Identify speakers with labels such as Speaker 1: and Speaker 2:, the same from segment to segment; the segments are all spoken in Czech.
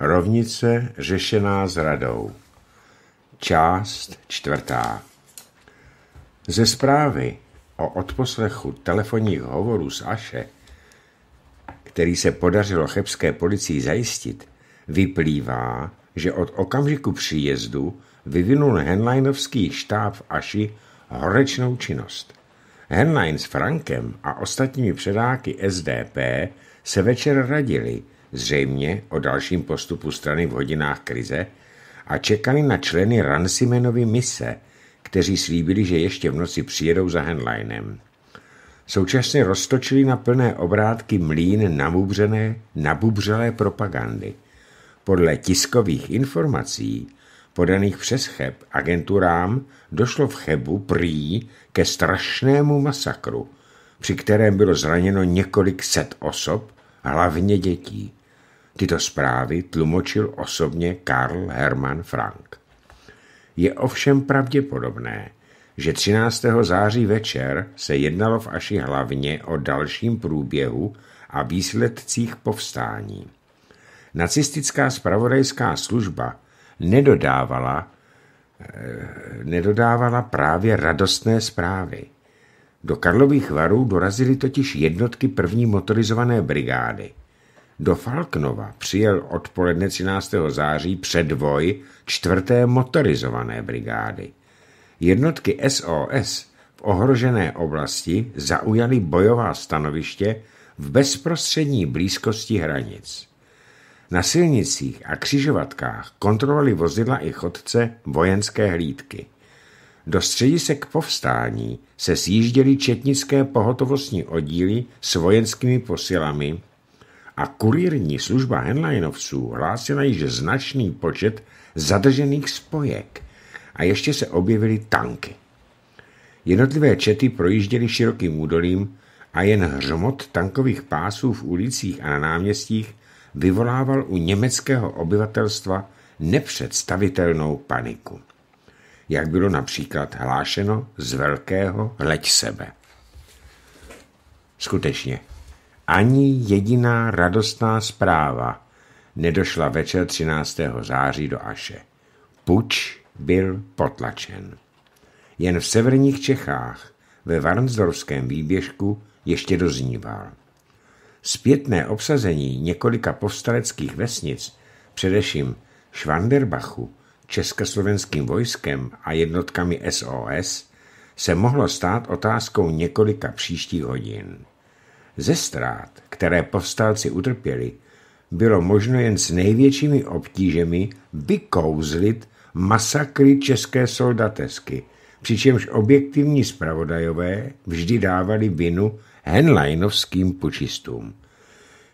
Speaker 1: Rovnice řešená s radou. Část čtvrtá. Ze zprávy o odposlechu telefonních hovorů z Aše, který se podařilo chebské policii zajistit, vyplývá, že od okamžiku příjezdu vyvinul Henleinovský štáb v Aši horečnou činnost. Henlein s Frankem a ostatními předáky SDP se večer radili – zřejmě o dalším postupu strany v hodinách krize, a čekali na členy Ransimenovy mise, kteří slíbili, že ještě v noci přijedou za Henleinem. Současně roztočili na plné obrátky mlín nabubřené, nabubřelé propagandy. Podle tiskových informací, podaných přes Cheb agenturám, došlo v Chebu prý ke strašnému masakru, při kterém bylo zraněno několik set osob hlavně dětí. Tyto zprávy tlumočil osobně Karl Hermann Frank. Je ovšem pravděpodobné, že 13. září večer se jednalo v Aši hlavně o dalším průběhu a výsledcích povstání. Nacistická spravodajská služba nedodávala, eh, nedodávala právě radostné zprávy – do Karlových varů dorazily totiž jednotky první motorizované brigády. Do Falknova přijel odpoledne 13. září předvoj čtvrté motorizované brigády. Jednotky SOS v ohrožené oblasti zaujaly bojová stanoviště v bezprostřední blízkosti hranic. Na silnicích a křižovatkách kontrolovali vozidla i chodce vojenské hlídky. Do středisek povstání se sjížděly četnické pohotovostní oddíly s vojenskými posilami a kurírní služba henleinovců hlásila již značný počet zadržených spojek a ještě se objevily tanky. Jednotlivé čety projížděly širokým údolím a jen hřmot tankových pásů v ulicích a na náměstích vyvolával u německého obyvatelstva nepředstavitelnou paniku jak bylo například hlášeno z velkého leď sebe. Skutečně, ani jediná radostná zpráva nedošla večer 13. září do Aše. Puč byl potlačen. Jen v severních Čechách, ve Varnsdorfském výběžku, ještě dozníval. Zpětné obsazení několika povstaleckých vesnic, především Švanderbachu, československým vojskem a jednotkami SOS se mohlo stát otázkou několika příštích hodin. Ze ztrát, které povstalci utrpěli, bylo možno jen s největšími obtížemi vykouzlit masakry české soldatesky, přičemž objektivní zpravodajové vždy dávali vinu henleinovským pučistům.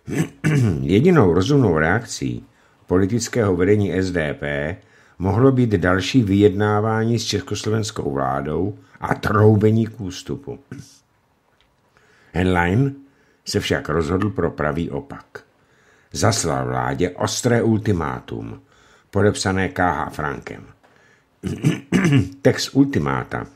Speaker 1: Jedinou rozumnou reakcí politického vedení SDP mohlo být další vyjednávání s československou vládou a troubení k ústupu. Henlein se však rozhodl pro pravý opak. Zaslal vládě ostré ultimátum, podepsané K.H. Frankem. Text ultimáta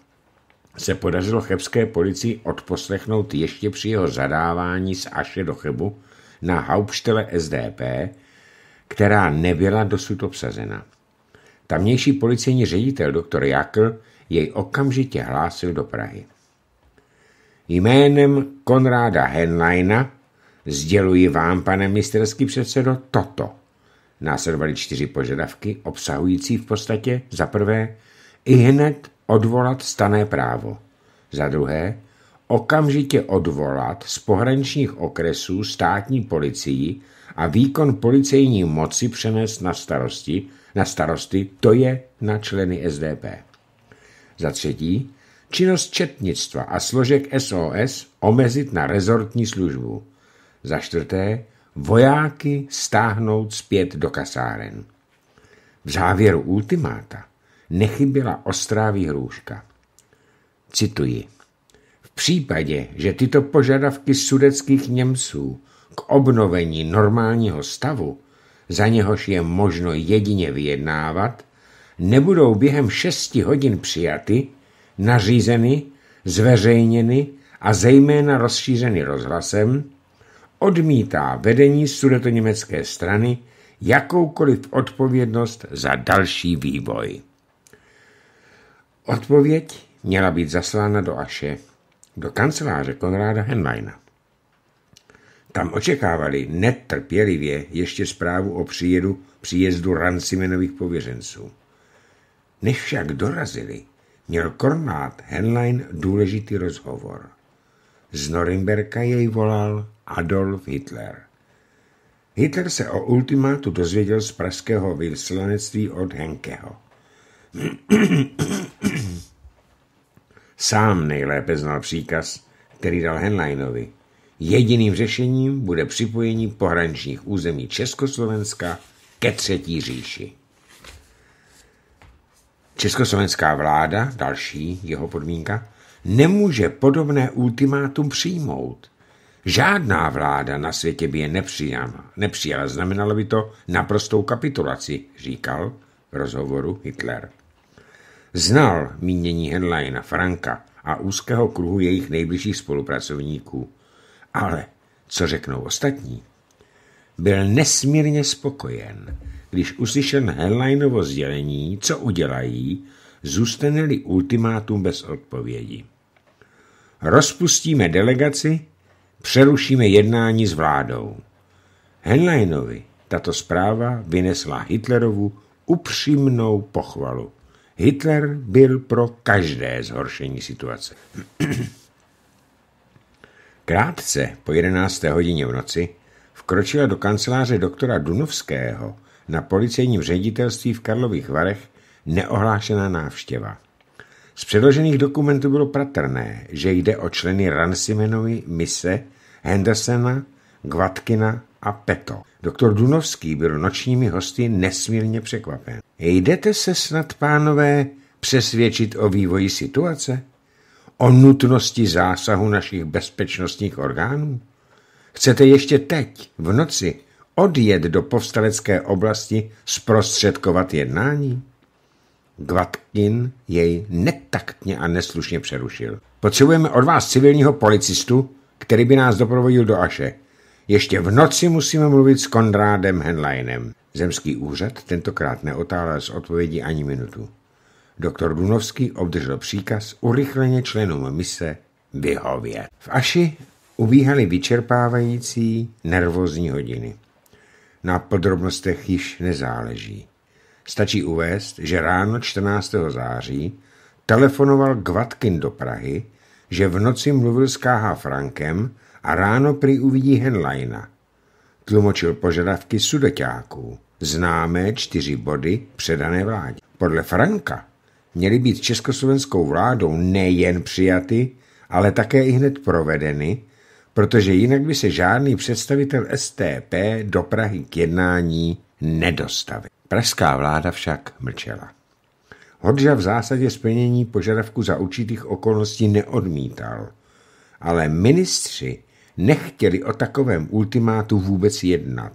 Speaker 1: se podařilo chebské policii odposlechnout ještě při jeho zadávání z Aše do Chebu na hauptštele SDP, která nebyla dosud obsazena. Tamnější policejní ředitel doktor Jakl jej okamžitě hlásil do Prahy. Jménem Konráda Henleina sděluji vám, pane ministerský předsedo, toto. Následovaly čtyři požadavky, obsahující v podstatě za prvé i hned odvolat stané právo, za druhé okamžitě odvolat z pohraničních okresů státní policii a výkon policejní moci přenést na starosti na starosty, to je na členy SDP. Za třetí, činnost četnictva a složek SOS omezit na rezortní službu. Za čtvrté, vojáky stáhnout zpět do kasáren. V závěru ultimáta nechyběla ostrá výhrůžka. Cituji. V případě, že tyto požadavky sudeckých Němců k obnovení normálního stavu za něhož je možno jedině vyjednávat, nebudou během šesti hodin přijaty, nařízeny, zveřejněny a zejména rozšířeny rozhlasem, odmítá vedení sudetoněmecké strany jakoukoliv odpovědnost za další vývoj. Odpověď měla být zaslána do Aše, do kanceláře Konráda Henleina. Tam očekávali netrpělivě ještě zprávu o příjedu, příjezdu Rancimenových pověřenců. Než však dorazili, měl Kornát Henlein důležitý rozhovor. Z Norimberka jej volal Adolf Hitler. Hitler se o ultimátu dozvěděl z pražského vyslanectví od Henkeho. Sám nejlépe znal příkaz, který dal Henleinovi. Jediným řešením bude připojení pohraničních území Československa ke Třetí říši. Československá vláda, další jeho podmínka, nemůže podobné ultimátum přijmout. Žádná vláda na světě by je nepřijala. nepřijala. Znamenalo by to naprostou kapitulaci, říkal v rozhovoru Hitler. Znal mínění Henleina, Franka a úzkého kruhu jejich nejbližších spolupracovníků – ale co řeknou ostatní? Byl nesmírně spokojen, když uslyšel Henleinovo sdělení, co udělají, zůstane-li ultimátum bez odpovědi. Rozpustíme delegaci, přerušíme jednání s vládou. Henleinovi tato zpráva vynesla Hitlerovu upřímnou pochvalu. Hitler byl pro každé zhoršení situace. Krátce po 11. hodině v noci vkročila do kanceláře doktora Dunovského na policejním ředitelství v Karlových Varech neohlášená návštěva. Z předložených dokumentů bylo patrné, že jde o členy Ransimenovy mise Hendersena, Gvatkina a Peto. Doktor Dunovský byl nočními hosty nesmírně překvapen. Jdete se snad, pánové, přesvědčit o vývoji situace? o nutnosti zásahu našich bezpečnostních orgánů? Chcete ještě teď, v noci, odjet do povstalecké oblasti zprostředkovat jednání? Gvatkin jej netaktně a neslušně přerušil. Potřebujeme od vás civilního policistu, který by nás doprovodil do Aše. Ještě v noci musíme mluvit s Konrádem Henleinem. Zemský úřad tentokrát neotáhl z odpovědi ani minutu. Doktor Dunovský obdržel příkaz urychleně členům mise vyhovět. V Aši ubíhaly vyčerpávající nervózní hodiny. Na podrobnostech již nezáleží. Stačí uvést, že ráno 14. září telefonoval Gvatkin do Prahy, že v noci mluvil s K.H. Frankem a ráno prý uvidí Henleina. Tlumočil požadavky sudoťáků, známé čtyři body předané vládě. Podle Franka měly být československou vládou nejen přijaty, ale také i hned provedeny, protože jinak by se žádný představitel STP do Prahy k jednání nedostavil. Pražská vláda však mlčela. Hodža v zásadě splnění požadavku za určitých okolností neodmítal, ale ministři nechtěli o takovém ultimátu vůbec jednat.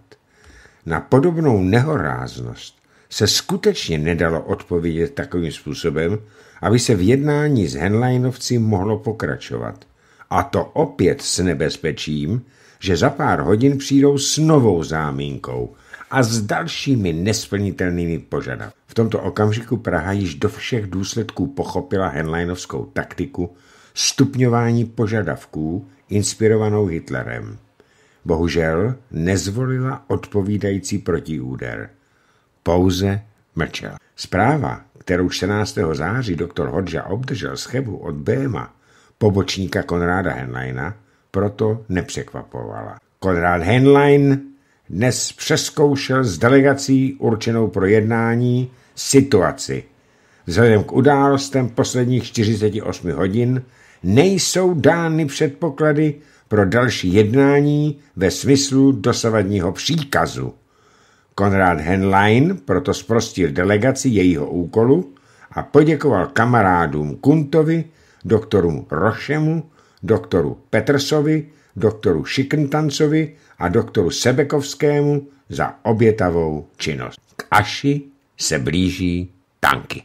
Speaker 1: Na podobnou nehoráznost se skutečně nedalo odpovědět takovým způsobem, aby se v jednání s Henleinovci mohlo pokračovat. A to opět s nebezpečím, že za pár hodin přijdou s novou zámínkou a s dalšími nesplnitelnými požadavky. V tomto okamžiku Praha již do všech důsledků pochopila Henleinovskou taktiku stupňování požadavků inspirovanou Hitlerem. Bohužel nezvolila odpovídající protiúder. Pouze mlčel. Zpráva, kterou 14. září doktor Hodža obdržel z Chebu od Béma, pobočníka Konráda Henleina, proto nepřekvapovala. Konrád Henlein dnes přeskoušel s delegací určenou pro jednání situaci. Vzhledem k událostem posledních 48 hodin nejsou dány předpoklady pro další jednání ve smyslu dosavadního příkazu. Konrad Henlein proto zprostil delegaci jejího úkolu a poděkoval kamarádům Kuntovi, doktoru Rošemu, doktoru Petrsovi, doktoru Šikntancovi a doktoru Sebekovskému za obětavou činnost. K Aši se blíží tanky.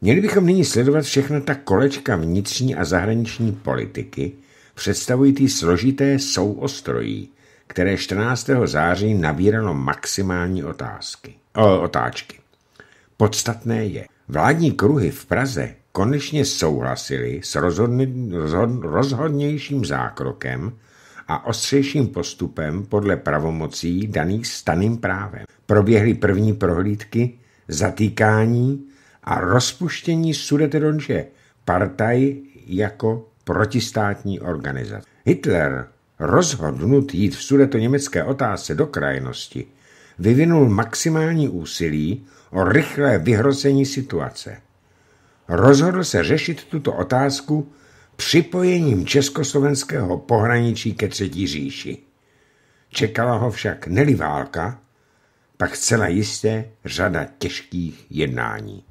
Speaker 1: Měli bychom nyní sledovat všechna ta kolečka vnitřní a zahraniční politiky, představující složité souostrojí, které 14. září nabíralo maximální otázky, o, otáčky. Podstatné je, vládní kruhy v Praze konečně souhlasili s rozhodný, rozhod, rozhodnějším zákrokem a ostřejším postupem podle pravomocí daných staným právem. Proběhly první prohlídky, zatýkání a rozpuštění Sudetedonže, partaj jako protistátní organizace. Hitler rozhodnut jít v sudeto-německé otázce do krajnosti, vyvinul maximální úsilí o rychlé vyhrocení situace. Rozhodl se řešit tuto otázku připojením československého pohraničí ke Třetí říši. Čekala ho však neli válka, pak zcela jistě řada těžkých jednání.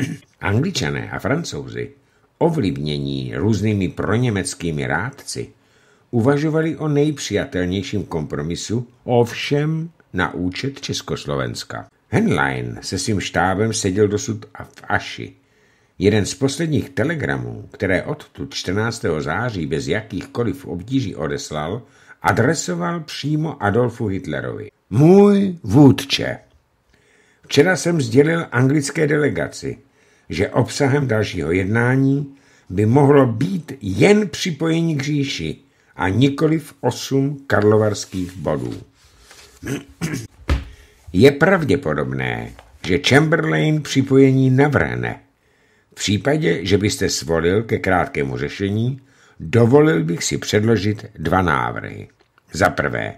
Speaker 1: Angličané a francouzi, ovlivnění různými proněmeckými rádci, uvažovali o nejpřijatelnějším kompromisu, ovšem na účet Československa. Henlein se svým štábem seděl dosud v Aši. Jeden z posledních telegramů, které odtud 14. září bez jakýchkoliv obtíží odeslal, adresoval přímo Adolfu Hitlerovi. Můj vůdče. Včera jsem sdělil anglické delegaci, že obsahem dalšího jednání by mohlo být jen připojení k říši, a nikoli v osm karlovarských bodů. Je pravděpodobné, že Chamberlain připojení navrhne. V případě, že byste svolil ke krátkému řešení, dovolil bych si předložit dva návrhy. Za prvé,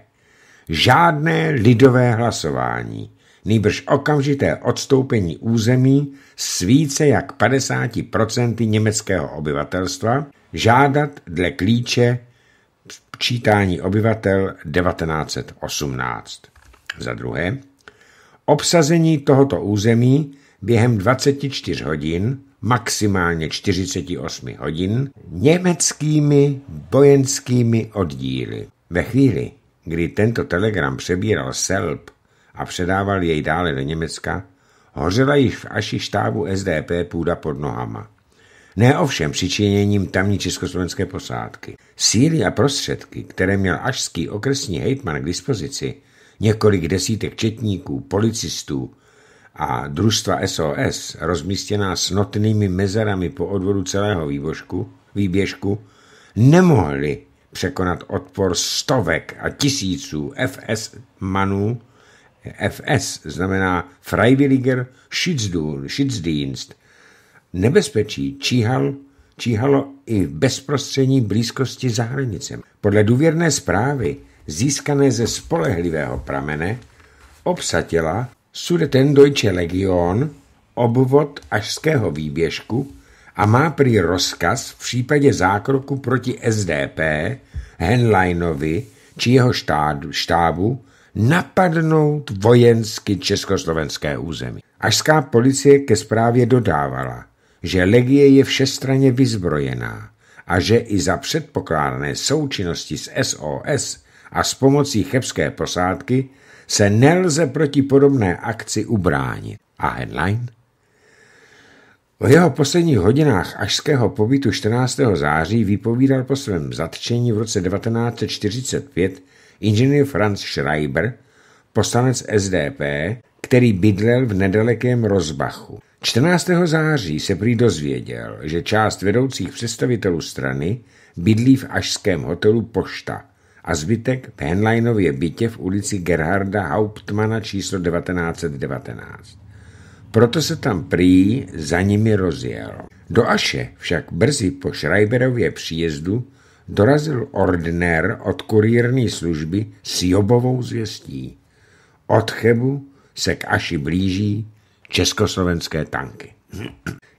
Speaker 1: žádné lidové hlasování, nýbrž okamžité odstoupení území s více jak 50% německého obyvatelstva, žádat dle klíče Sčítání obyvatel 1918. Za druhé, obsazení tohoto území během 24 hodin, maximálně 48 hodin, německými vojenskými oddíly. Ve chvíli, kdy tento telegram přebíral Selb a předával jej dále do Německa, hořela již v aši štábu SDP půda pod nohama ne ovšem přičiněním tamní československé posádky. Síly a prostředky, které měl ažský okresní hejtman k dispozici, několik desítek četníků, policistů a družstva SOS, rozmístěná s notnými mezerami po odvodu celého výbožku, výběžku, nemohli překonat odpor stovek a tisíců FS manů. FS znamená Freiwilliger Schützdienst. Nebezpečí číhal, číhalo i v bezprostřední blízkosti za hranicem. Podle důvěrné zprávy, získané ze spolehlivého pramene, obsatila Sudeten Deutsche Legion obvod Ažského výběžku a má prý rozkaz v případě zákroku proti SDP Henleinovi či jeho štádu, štábu napadnout vojensky československé území. Ažská policie ke zprávě dodávala že legie je všestranně vyzbrojená a že i za předpokládané součinnosti s SOS a s pomocí chebské posádky se nelze proti podobné akci ubránit. A headline? O jeho posledních hodinách ažského pobytu 14. září vypovídal po svém zatčení v roce 1945 inženýr Franz Schreiber, poslanec SDP, který bydlel v nedalekém Rozbachu. 14. září se prý dozvěděl, že část vedoucích představitelů strany bydlí v ašském hotelu Pošta a zbytek v Henleinově bytě v ulici Gerharda Hauptmana číslo 1919. Proto se tam prý za nimi rozjel. Do Aše však brzy po Schreiberově příjezdu dorazil ordner od kurírní služby s Jobovou zvěstí. Od Chebu se k Aši blíží československé tanky.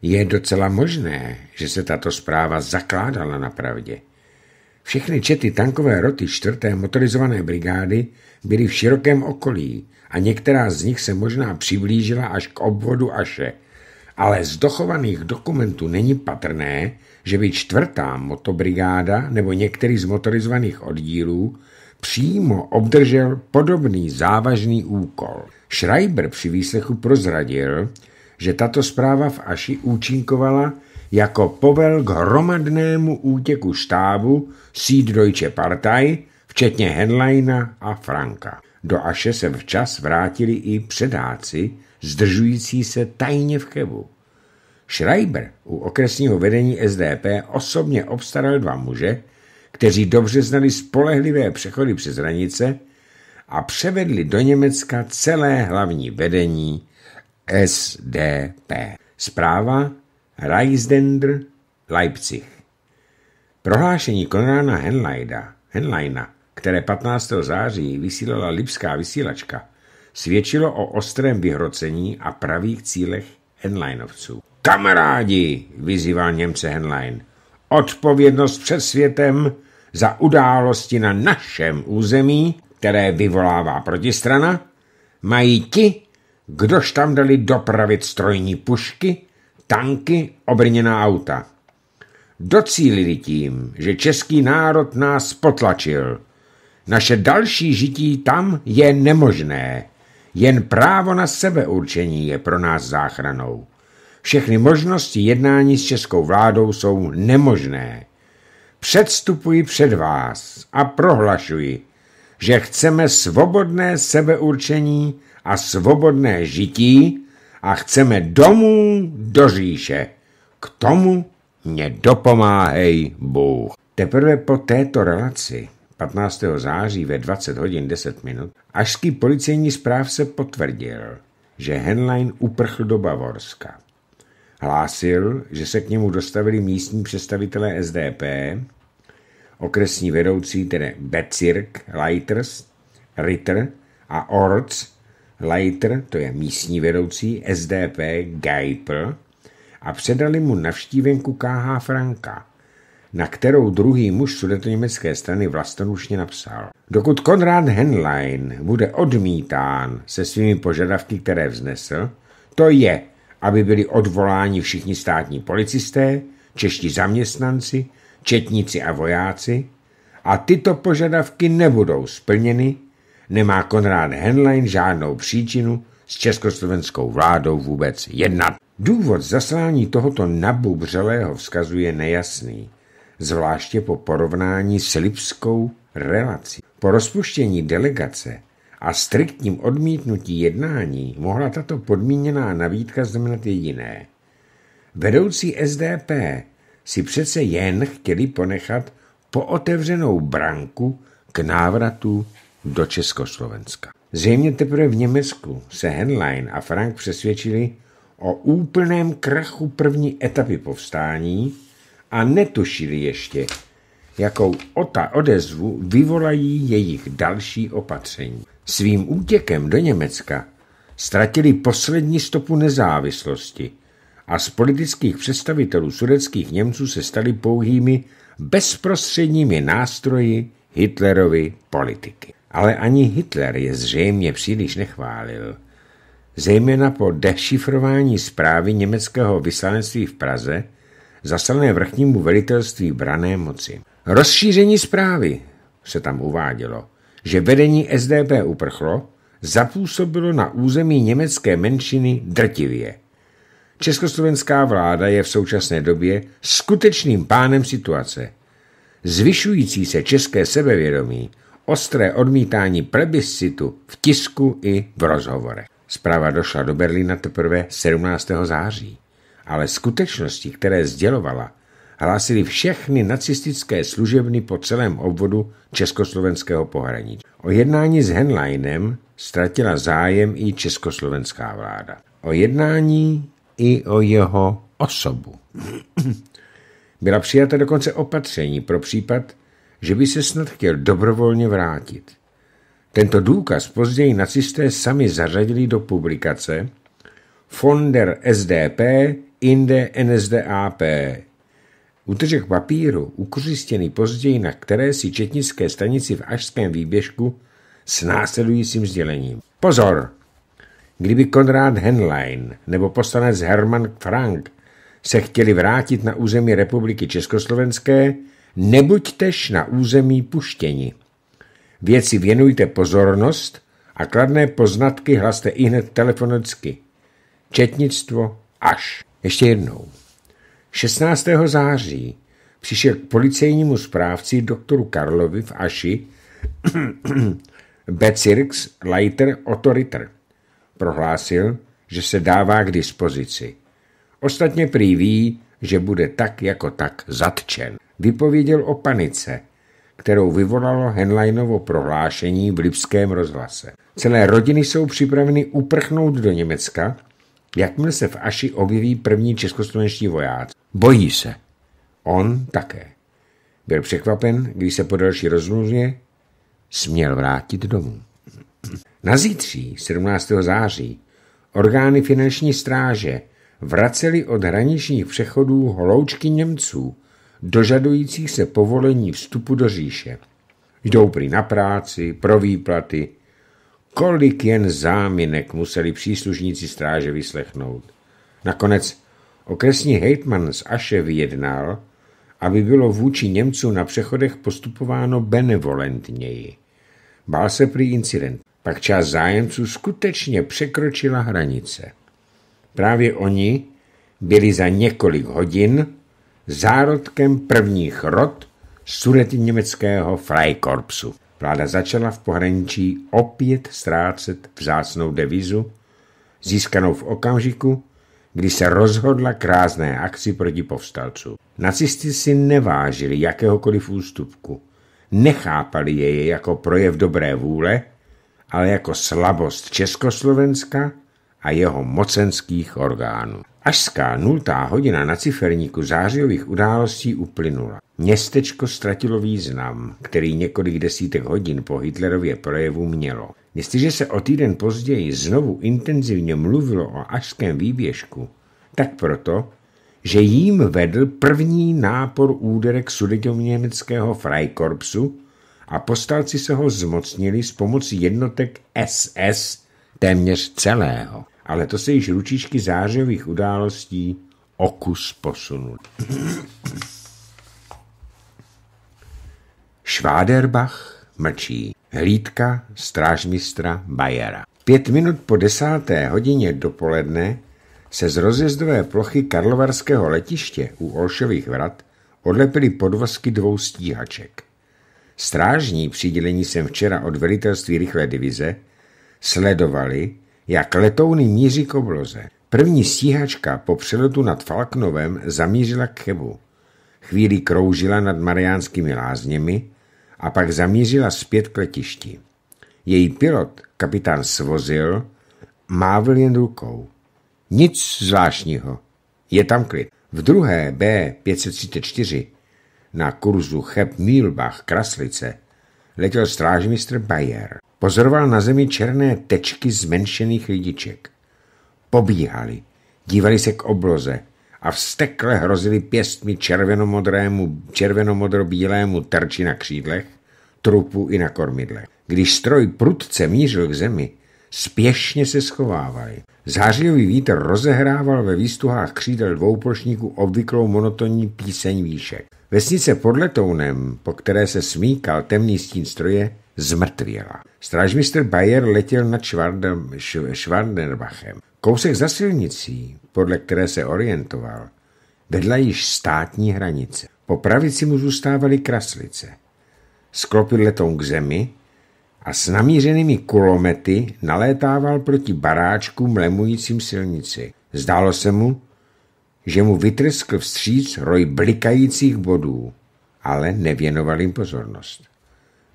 Speaker 1: Je docela možné, že se tato zpráva zakládala na pravdě. Všechny čety tankové roty 4. motorizované brigády byly v širokém okolí a některá z nich se možná přiblížila až k obvodu Aše, ale z dochovaných dokumentů není patrné, že by čtvrtá motobrigáda nebo některý z motorizovaných oddílů přímo obdržel podobný závažný úkol. Schreiber při výslechu prozradil, že tato zpráva v Aši účinkovala jako povel k hromadnému útěku štábu Süddeutsche Partei, včetně Henleina a Franka. Do Aše se včas vrátili i předáci, zdržující se tajně v Chebu. Schreiber u okresního vedení SDP osobně obstaral dva muže, kteří dobře znali spolehlivé přechody přes hranice a převedli do Německa celé hlavní vedení SDP. Zpráva Reisdender Leipzig. Prohlášení Konrána Henleida, Henleina, které 15. září vysílala Lipská vysílačka, svědčilo o ostrém vyhrocení a pravých cílech Henleinovců. Kamarádi, vyzýval Němce Henlein, odpovědnost před světem za události na našem území, které vyvolává protistrana, mají ti, kdož tam dali dopravit strojní pušky, tanky, obrněná auta. Docílili tím, že český národ nás potlačil. Naše další žití tam je nemožné. Jen právo na sebeurčení je pro nás záchranou. Všechny možnosti jednání s českou vládou jsou nemožné. Předstupuji před vás a prohlašuji, že chceme svobodné sebeurčení a svobodné žití a chceme domů do říše. K tomu mě dopomáhej Bůh. Teprve po této relaci 15. září ve 20 hodin 10 minut ažský policejní se potvrdil, že Henlein uprchl do Bavorska. Hlásil, že se k němu dostavili místní představitelé SDP, okresní vedoucí tedy Becirk, Leiters, Ritter a Orts, Leiter, to je místní vedoucí, SDP, Geipel, a předali mu navštívenku KH Franka, na kterou druhý muž sudetoněmecké strany vlastoručně napsal. Dokud Konrad Henlein bude odmítán se svými požadavky, které vznesl, to je aby byli odvoláni všichni státní policisté, čeští zaměstnanci, četníci a vojáci a tyto požadavky nebudou splněny, nemá Konrád Henlein žádnou příčinu s československou vládou vůbec jednat. Důvod zaslání tohoto nabubřelého vzkazu je nejasný, zvláště po porovnání s lipskou relací. Po rozpuštění delegace a striktním odmítnutí jednání mohla tato podmíněná navídka znamenat jediné. Vedoucí SDP si přece jen chtěli ponechat pootevřenou branku k návratu do Československa. Zřejmě teprve v Německu se Henlein a Frank přesvědčili o úplném krachu první etapy povstání a netušili ještě, jakou ota odezvu vyvolají jejich další opatření. Svým útěkem do Německa ztratili poslední stopu nezávislosti a z politických představitelů sudeckých Němců se stali pouhými bezprostředními nástroji Hitlerovy politiky. Ale ani Hitler je zřejmě příliš nechválil. Zejména po dešifrování zprávy německého vyslanectví v Praze, zaslané vrchnímu velitelství brané moci. Rozšíření zprávy se tam uvádělo, že vedení SDP uprchlo, zapůsobilo na území německé menšiny drtivě. Československá vláda je v současné době skutečným pánem situace. Zvyšující se české sebevědomí, ostré odmítání plebiscitu v tisku i v rozhovorech. Zpráva došla do Berlína teprve 17. září, ale skutečnosti, které sdělovala, hlásili všechny nacistické služebny po celém obvodu československého pohraničí. O jednání s Henleinem ztratila zájem i československá vláda. O jednání i o jeho osobu. Byla přijata dokonce opatření pro případ, že by se snad chtěl dobrovolně vrátit. Tento důkaz později nacisté sami zařadili do publikace Fonder SDP Inde NSDAP Útržek papíru, ukořistěný později na které si četnické stanici v Ažském výběžku s následujícím sdělením. Pozor! Kdyby Konrád Henlein nebo poslanec Hermann Frank se chtěli vrátit na území Republiky Československé, nebuďtež na území puštěni. Věci věnujte pozornost a kladné poznatky hlaste i hned telefonicky. Četnictvo až. Ještě jednou. 16. září přišel k policejnímu správci doktoru Karlovi v Aši Becirx Leiter Otto Ritter. Prohlásil, že se dává k dispozici. Ostatně prý ví, že bude tak jako tak zatčen. Vypověděl o panice, kterou vyvolalo Henleinovo prohlášení v Lipském rozhlase. Celé rodiny jsou připraveny uprchnout do Německa Jakmile se v Aši objeví první českoslovenští voják bojí se. On také. Byl překvapen, když se po další rozmluvě směl vrátit domů. Na zítří, 17. září, orgány finanční stráže vraceli od hraničních přechodů holoučky Němců, dožadujících se povolení vstupu do říše. Jdou prý na práci, pro výplaty, Kolik jen záminek museli příslušníci stráže vyslechnout. Nakonec okresní hejtman z Aše vyjednal, aby bylo vůči Němců na přechodech postupováno benevolentněji. Bál se prý incident. Pak část zájemců skutečně překročila hranice. Právě oni byli za několik hodin zárodkem prvních rod sudety německého Freikorpsu. Vláda začala v pohraničí opět ztrácet vzácnou devizu, získanou v okamžiku, kdy se rozhodla k rázné akci proti povstalcům. Nacisty si nevážili jakéhokoliv ústupku, nechápali jej jako projev dobré vůle, ale jako slabost Československa a jeho mocenských orgánů. Ažská nultá hodina na ciferníku zářijových událostí uplynula. Městečko ztratilo význam, který několik desítek hodin po Hitlerově projevu mělo. Jestliže se o týden později znovu intenzivně mluvilo o ažském výběžku, tak proto, že jím vedl první nápor úderek sudetěněmeckého Freikorpsu a postalci se ho zmocnili s pomocí jednotek SS téměř celého. Ale to se již ručičky zářivých událostí okus posunul. Šváderbach mlčí. Hlídka strážmistra Bayera. Pět minut po desáté hodině dopoledne se z rozjezdové plochy Karlovarského letiště u Olšových vrat odlepily podvozky dvou stíhaček. Strážní přidělení jsem včera od velitelství rychlé divize sledovali, jak letouny míří k obloze. První stíhačka po přeletu nad Falknovem zamířila k Chebu. Chvíli kroužila nad Mariánskými lázněmi, a pak zamířila zpět k letišti. Její pilot, kapitán Svozil, mávl jen rukou. Nic zvláštního. Je tam klid. V druhé B-534 na kurzu Cheb Mílbach Kraslice letěl strážmistr Bayer. Pozoroval na zemi černé tečky zmenšených lidiček. Pobíhali, dívali se k obloze, a vstekle hrozili pěstmi červenomodrému, červenomodrobílému terči na křídlech, trupu i na kormidle. Když stroj prudce mířil k zemi, spěšně se schovávali. Zářivý vítr rozehrával ve výstuhách křídel dvouplošníku obvyklou monotonní píseň výšek. Vesnice pod letounem, po které se smíkal temný stín stroje, zmrtvěla. Strážmistr Bayer letěl nad Schwarderbachem. Kousek za silnicí, podle které se orientoval, vedla již státní hranice. Po pravici mu zůstávaly kraslice. Sklopil letoun k zemi a s namířenými kulomety nalétával proti baráčkům lemujícím silnici. Zdálo se mu, že mu vytrskl vstříc roj blikajících bodů, ale nevěnoval jim pozornost.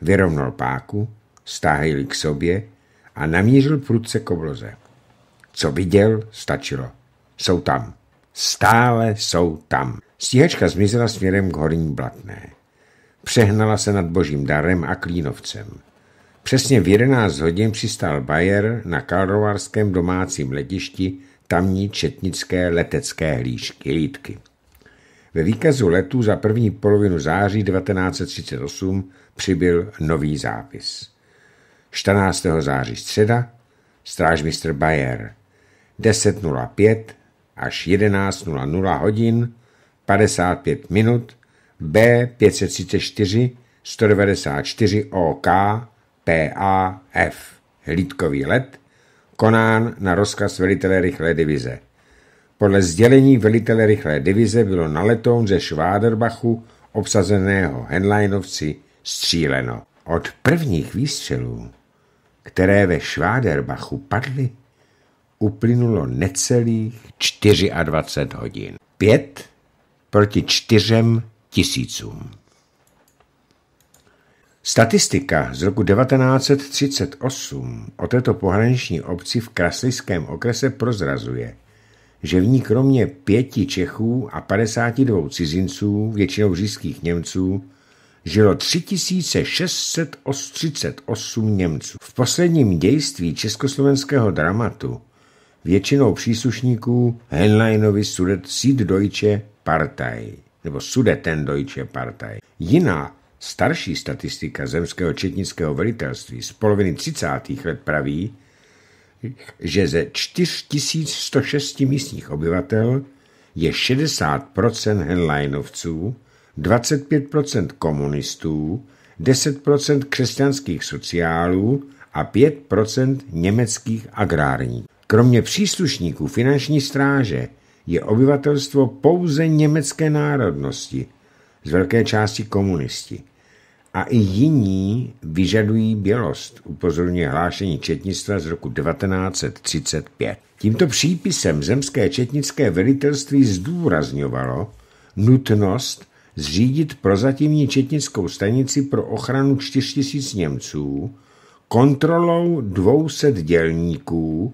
Speaker 1: Vyrovnal páku, stáhl k sobě a namířil prudce k obloze. Co viděl, stačilo. Jsou tam. Stále jsou tam. Stíhačka zmizela směrem k horní blatné. Přehnala se nad božím darem a klínovcem. Přesně v 11 hodin přistál Bayer na Karlovarském domácím letišti tamní četnické letecké hlíšky lítky. Ve výkazu letů za první polovinu září 1938 přibyl nový zápis. 14. září středa, strážmistr Bayer – 10.05 až 11.00 hodin 55 minut B534 194 OK PAF Hlídkový let konán na rozkaz velitele rychlé divize. Podle sdělení velitele rychlé divize bylo na letoun ze Schwaderbachu obsazeného Henleinovci stříleno. Od prvních výstřelů, které ve Schwaderbachu padly, uplynulo necelých 24 hodin. Pět proti čtyřem tisícům. Statistika z roku 1938 o této pohraniční obci v Kraslickém okrese prozrazuje, že v ní kromě pěti Čechů a 52 cizinců, většinou říšských Němců, žilo 3638 Němců. V posledním dějství československého dramatu většinou příslušníků Henleinovy Sudet Süddeutsche Partei nebo Deutsche Partei. Jiná starší statistika zemského četnického velitelství z poloviny 30. let praví, že ze 4106 místních obyvatel je 60% Henleinovců, 25% komunistů, 10% křesťanských sociálů a 5% německých agrárníků. Kromě příslušníků finanční stráže je obyvatelstvo pouze německé národnosti, z velké části komunisti. A i jiní vyžadují bělost, upozorňuje hlášení četnictva z roku 1935. Tímto přípisem zemské četnické velitelství zdůrazňovalo nutnost zřídit prozatímní četnickou stanici pro ochranu 4000 Němců kontrolou 200 dělníků,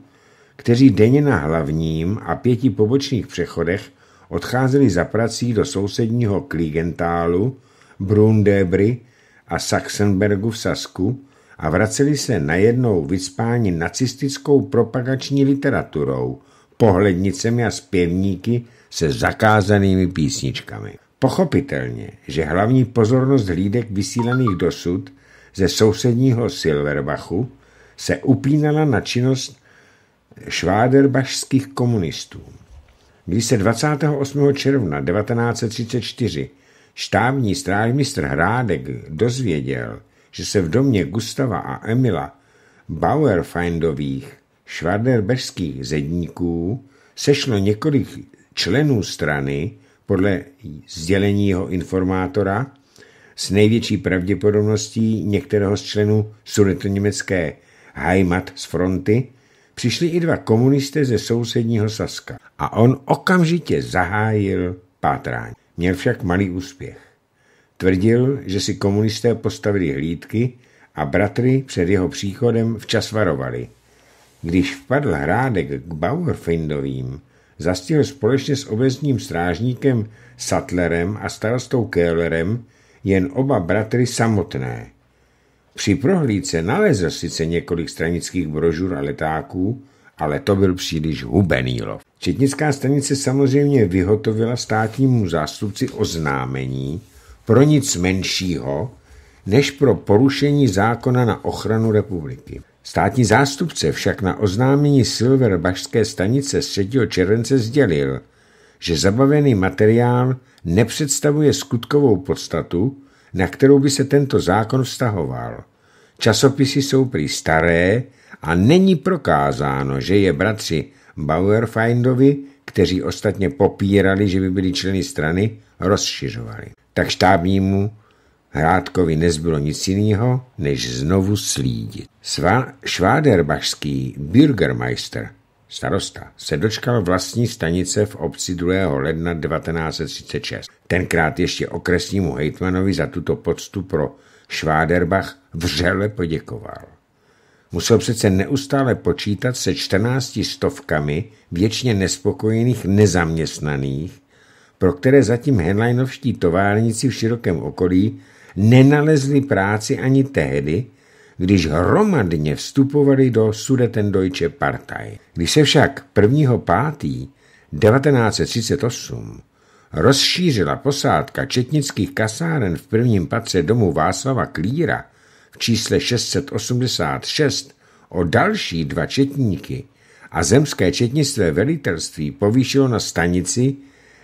Speaker 1: kteří denně na hlavním a pěti pobočných přechodech odcházeli za prací do sousedního Kligentálu, Brundebry a Sachsenbergu v Sasku a vraceli se najednou vyspáni nacistickou propagační literaturou, pohlednicemi a zpěvníky se zakázanými písničkami. Pochopitelně, že hlavní pozornost hlídek vysílaných dosud ze sousedního Silverbachu se upínala na činnost šváderbašských komunistů. Když se 28. června 1934 štávní strážmistr Hrádek dozvěděl, že se v domě Gustava a Emila Bauerfeindových šváderbašských zedníků sešlo několik členů strany podle sdělení jeho informátora s největší pravděpodobností některého z členů sudetoněmecké Heimat z fronty, přišli i dva komunisté ze sousedního Saska a on okamžitě zahájil pátrání. Měl však malý úspěch. Tvrdil, že si komunisté postavili hlídky a bratry před jeho příchodem včas varovali. Když vpadl hrádek k Bauerfindovým, zastihl společně s obecním strážníkem Sattlerem a starostou Kellerem jen oba bratry samotné – při prohlídce nalezl sice několik stranických brožur a letáků, ale to byl příliš hubený lov. Četnická stanice samozřejmě vyhotovila státnímu zástupci oznámení pro nic menšího, než pro porušení zákona na ochranu republiky. Státní zástupce však na oznámení Silver Bašské stanice z 3. července sdělil, že zabavený materiál nepředstavuje skutkovou podstatu na kterou by se tento zákon vztahoval. Časopisy jsou prý staré a není prokázáno, že je bratři Bauerfeindovi, kteří ostatně popírali, že by byli členy strany, rozšiřovali. Tak štábnímu Hrádkovi nezbylo nic jiného, než znovu slídit. Sva, Schwaderbachský Bürgermeister Starosta se dočkal vlastní stanice v obci 2. ledna 1936. Tenkrát ještě okresnímu hejtmanovi za tuto poctu pro Šváderbach vřele poděkoval. Musel přece neustále počítat se 14 stovkami věčně nespokojených nezaměstnaných, pro které zatím henlajnovští továrníci v širokém okolí nenalezli práci ani tehdy, když hromadně vstupovali do Sudetendeutsche Partei. Když se však 1. 5. 1938 rozšířila posádka četnických kasáren v prvním patře domu Václava Klíra v čísle 686 o další dva četníky a zemské četnictvé velitelství povýšilo na stanici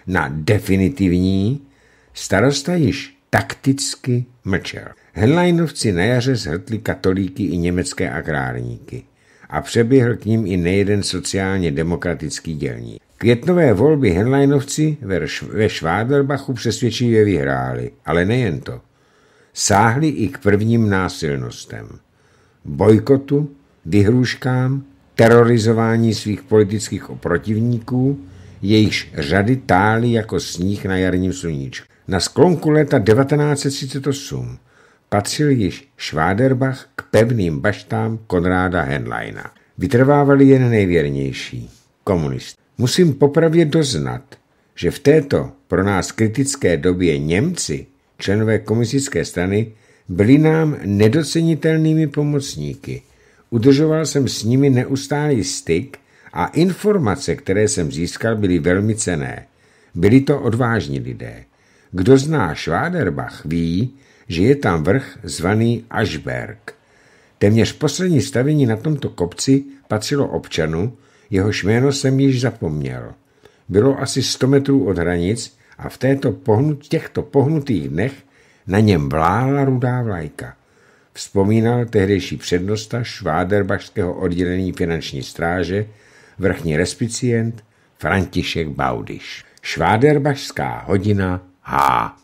Speaker 1: na definitivní, starosta již takticky mlčel. Henleinovci na jaře zhrtli katolíky i německé agrárníky a přeběhl k ním i nejeden sociálně demokratický dělník. Květnové volby Henleinovci ve Šváderbachu přesvědčivě vyhráli, ale nejen to. Sáhli i k prvním násilnostem. Bojkotu, vyhrůžkám, terorizování svých politických protivníků, jejichž řady tály jako sníh na jarním sluníčku. Na sklonku leta 1938 patřil již Schwaderbach k pevným baštám Konráda Henleina. Vytrvávali jen nejvěrnější, komunist. Musím popravě doznat, že v této pro nás kritické době Němci, členové komunistické strany, byli nám nedocenitelnými pomocníky. Udržoval jsem s nimi neustálý styk a informace, které jsem získal, byly velmi cené. Byli to odvážní lidé. Kdo zná Schwaderbach, ví, že je tam vrch zvaný Ašberg. Téměř poslední stavení na tomto kopci patřilo občanu, jehož jméno jsem již zapomněl. Bylo asi 100 metrů od hranic a v této pohnu, těchto pohnutých dnech na něm vlála rudá vlajka. Vzpomínal tehdejší přednosta šváderbašského oddělení finanční stráže, vrchní respicient František Baudiš. Šváderbašská hodina H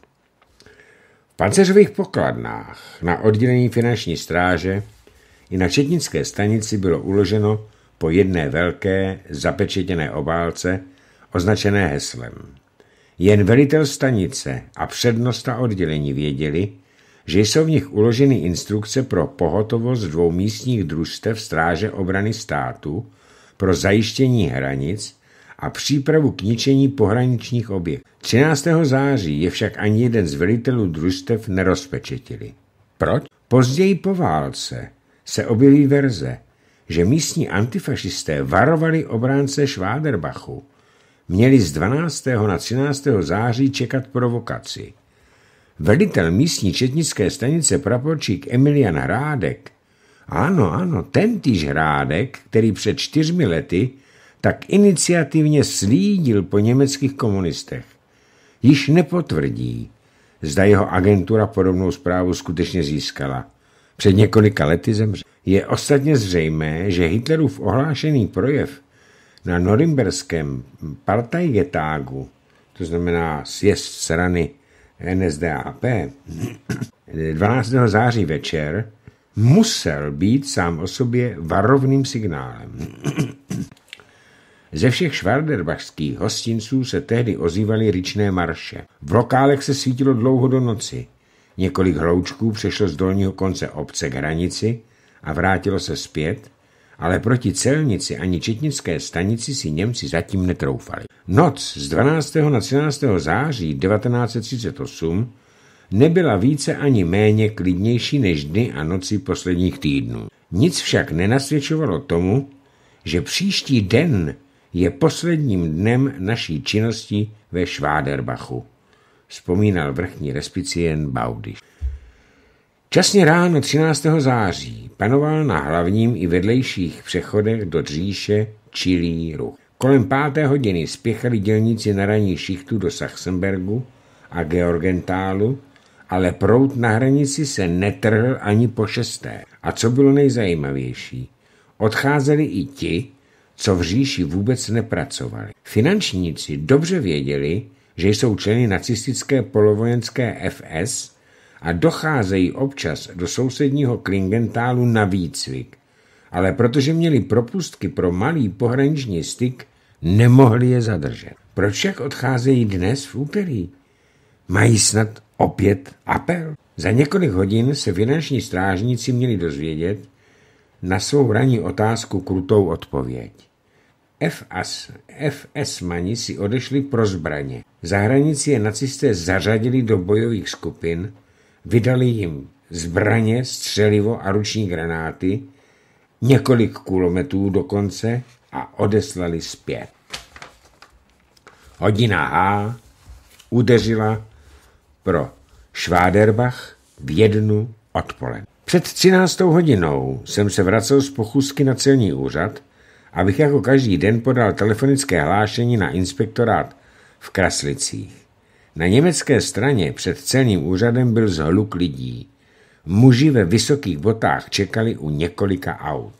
Speaker 1: pancéřových pokladnách na oddělení finanční stráže i na četnické stanici bylo uloženo po jedné velké zapečetěné obálce označené heslem. Jen velitel stanice a přednosta oddělení věděli, že jsou v nich uloženy instrukce pro pohotovost dvou místních družstev Stráže obrany státu pro zajištění hranic a přípravu k ničení pohraničních objektů. 13. září je však ani jeden z velitelů družstev nerozpečetili. Proč? Později po válce se objeví verze, že místní antifašisté varovali obránce Šváderbachu. Měli z 12. na 13. září čekat provokaci. Velitel místní četnické stanice praporčík Emilian Hrádek, ano, ano, ten týž Hrádek, který před čtyřmi lety tak iniciativně slídil po německých komunistech. Již nepotvrdí, zda jeho agentura podobnou zprávu skutečně získala. Před několika lety zemřel. Je ostatně zřejmé, že Hitlerův ohlášený projev na norimberském partajgetágu, to znamená sjezd strany NSDAP, 12. září večer, musel být sám o sobě varovným signálem. Ze všech švarderbachských hostinců se tehdy ozývaly ryčné marše. V lokálech se svítilo dlouho do noci. Několik hloučků přešlo z dolního konce obce k hranici a vrátilo se zpět, ale proti celnici ani četnické stanici si Němci zatím netroufali. Noc z 12. na 13. září 1938 nebyla více ani méně klidnější než dny a noci posledních týdnů. Nic však nenasvědčovalo tomu, že příští den je posledním dnem naší činnosti ve Šváderbachu, vzpomínal vrchní respicien Baudiš. Časně ráno 13. září panoval na hlavním i vedlejších přechodech do dříše čilý ruch. Kolem páté hodiny spěchali dělníci na ranní šichtu do Sachsenbergu a Georgentálu, ale prout na hranici se netrhl ani po šesté. A co bylo nejzajímavější, odcházeli i ti, co v říši vůbec nepracovali. Finančníci dobře věděli, že jsou členy nacistické polovojenské FS a docházejí občas do sousedního Klingentálu na výcvik, ale protože měli propustky pro malý pohraniční styk, nemohli je zadržet. Proč však odcházejí dnes v úterý? Mají snad opět apel? Za několik hodin se finanční strážníci měli dozvědět na svou ranní otázku krutou odpověď. FAS, FS-mani si odešli pro zbraně. Za hranici je nacisté zařadili do bojových skupin, vydali jim zbraně, střelivo a ruční granáty, několik kulometů dokonce a odeslali zpět. Hodina H udeřila pro Šváderbach v jednu odpoledne. Před 13. hodinou jsem se vracel z pochůzky na celní úřad, abych jako každý den podal telefonické hlášení na inspektorát v Kraslicích. Na německé straně před celním úřadem byl zhluk lidí. Muži ve vysokých botách čekali u několika aut.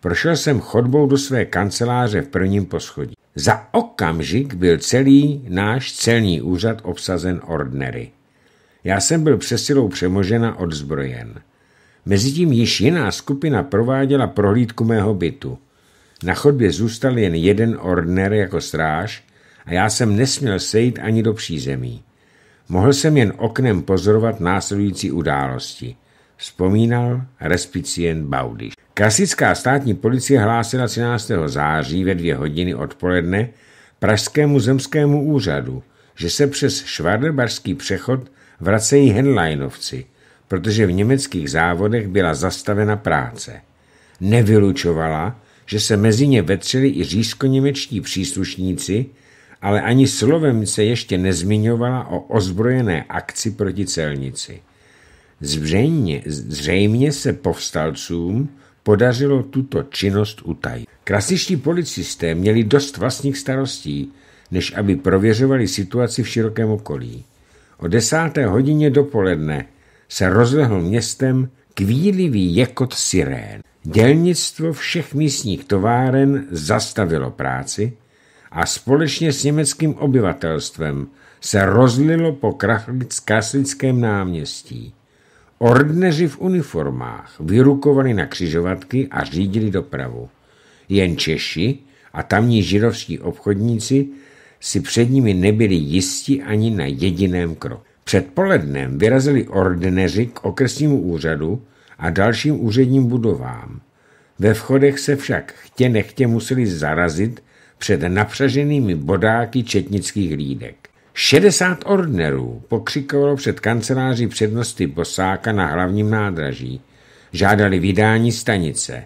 Speaker 1: Prošel jsem chodbou do své kanceláře v prvním poschodí. Za okamžik byl celý náš celní úřad obsazen ordnery. Já jsem byl přesilou přemožena odzbrojen. Mezitím již jiná skupina prováděla prohlídku mého bytu – na chodbě zůstal jen jeden ordner jako stráž a já jsem nesměl sejít ani do přízemí. Mohl jsem jen oknem pozorovat následující události. Vzpomínal respicient Baudiš. Klasická státní policie hlásila 13. září ve dvě hodiny odpoledne Pražskému zemskému úřadu, že se přes Švardebarský přechod vracejí henlajnovci, protože v německých závodech byla zastavena práce. Nevylučovala, že se mezi ně vetřeli i řízkoněmečtí příslušníci, ale ani slovem se ještě nezmiňovala o ozbrojené akci proti celnici. Zřejmě, zřejmě se povstalcům podařilo tuto činnost utajit. Krasiští policisté měli dost vlastních starostí, než aby prověřovali situaci v širokém okolí. O desáté hodině dopoledne se rozlehl městem kvílivý jekot sirén. Dělnictvo všech místních továren zastavilo práci a společně s německým obyvatelstvem se rozlilo po Kraslickém náměstí. Ordneři v uniformách vyrukovali na křižovatky a řídili dopravu. Jen Češi a tamní židovští obchodníci si před nimi nebyli jisti ani na jediném kroku. Před polednem vyrazili ordneři k okresnímu úřadu, a dalším úředním budovám. Ve vchodech se však chtě nechtě museli zarazit před napřaženými bodáky četnických lídek. 60 ordnerů pokřikovalo před kanceláří přednosti Bosáka na hlavním nádraží. Žádali vydání stanice.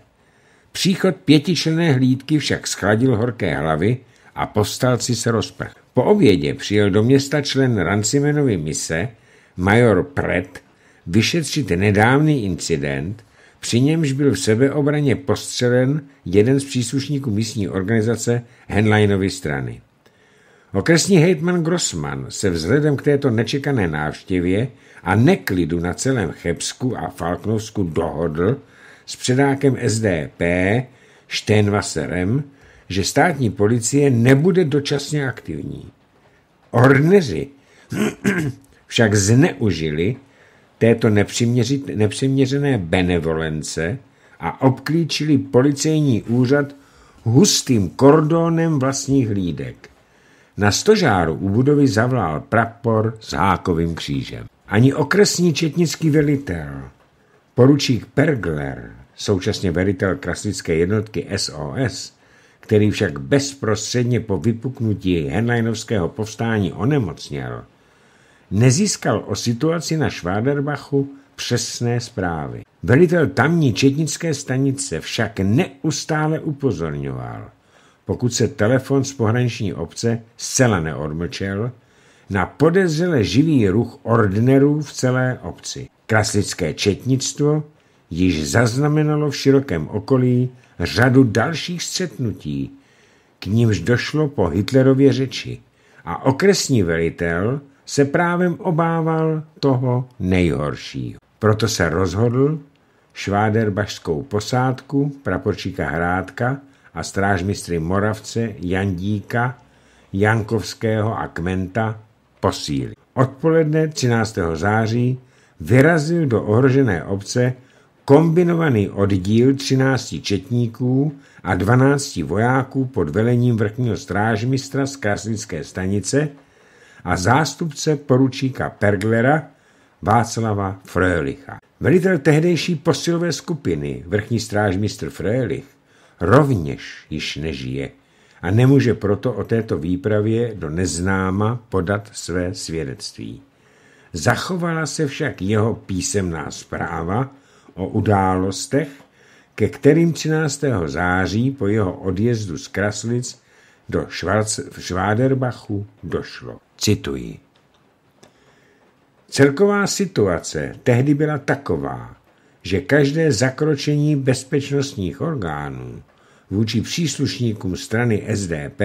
Speaker 1: Příchod pětičlené hlídky však schladil horké hlavy a povstalci se rozprchli. Po obědě přijel do města člen Rancimenovy mise, major Pret, vyšetřit nedávný incident, při němž byl v sebeobraně postřelen jeden z příslušníků místní organizace Henleinovy strany. Okresní hejtman Grossman se vzhledem k této nečekané návštěvě a neklidu na celém Chebsku a Falknovsku dohodl s předákem SDP Šténvaserem, že státní policie nebude dočasně aktivní. Orneři však zneužili této nepřiměřené benevolence a obklíčili policejní úřad hustým kordonem vlastních lídek. Na stožáru u budovy zavlál prapor s hákovým křížem. Ani okresní četnický velitel, poručík Pergler, současně velitel klasické jednotky SOS, který však bezprostředně po vypuknutí Henleinovského povstání onemocněl, nezískal o situaci na Schwaderbachu přesné zprávy. Velitel tamní četnické stanice však neustále upozorňoval, pokud se telefon z pohraniční obce zcela neodmlčel, na podezřele živý ruch ordnerů v celé obci. Klasické četnictvo již zaznamenalo v širokém okolí řadu dalších střetnutí, k nímž došlo po Hitlerově řeči a okresní velitel se právem obával toho nejhoršího. Proto se rozhodl šváderbašskou posádku praporčíka Hrádka a strážmistry Moravce Jandíka, Jankovského a Kmenta posílit. Odpoledne 13. září vyrazil do ohrožené obce kombinovaný oddíl 13 četníků a 12 vojáků pod velením vrchního strážmistra z Karlické stanice – a zástupce poručíka Perglera Václava Frölicha. Velitel tehdejší posilové skupiny, vrchní strážmistr mistr Frölich, rovněž již nežije a nemůže proto o této výpravě do neznáma podat své svědectví. Zachovala se však jeho písemná zpráva o událostech, ke kterým 13. září po jeho odjezdu z Kraslic do Schwarz v Šváderbachu došlo. Cituji. Celková situace tehdy byla taková, že každé zakročení bezpečnostních orgánů vůči příslušníkům strany SDP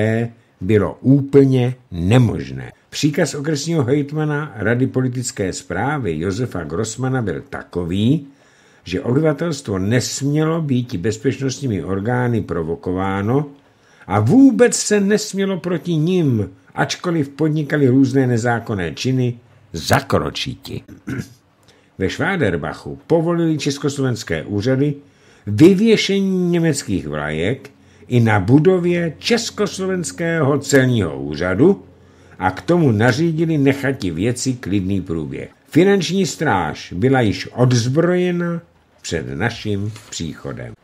Speaker 1: bylo úplně nemožné. Příkaz okresního hejtmana Rady politické zprávy Josefa Grossmana byl takový, že obyvatelstvo nesmělo být bezpečnostními orgány provokováno a vůbec se nesmělo proti ním, ačkoliv podnikali různé nezákonné činy, zakročíti. Ve Šváderbachu povolili československé úřady vyvěšení německých vlajek i na budově Československého celního úřadu a k tomu nařídili nechati věci klidný průběh. Finanční stráž byla již odzbrojena před naším příchodem.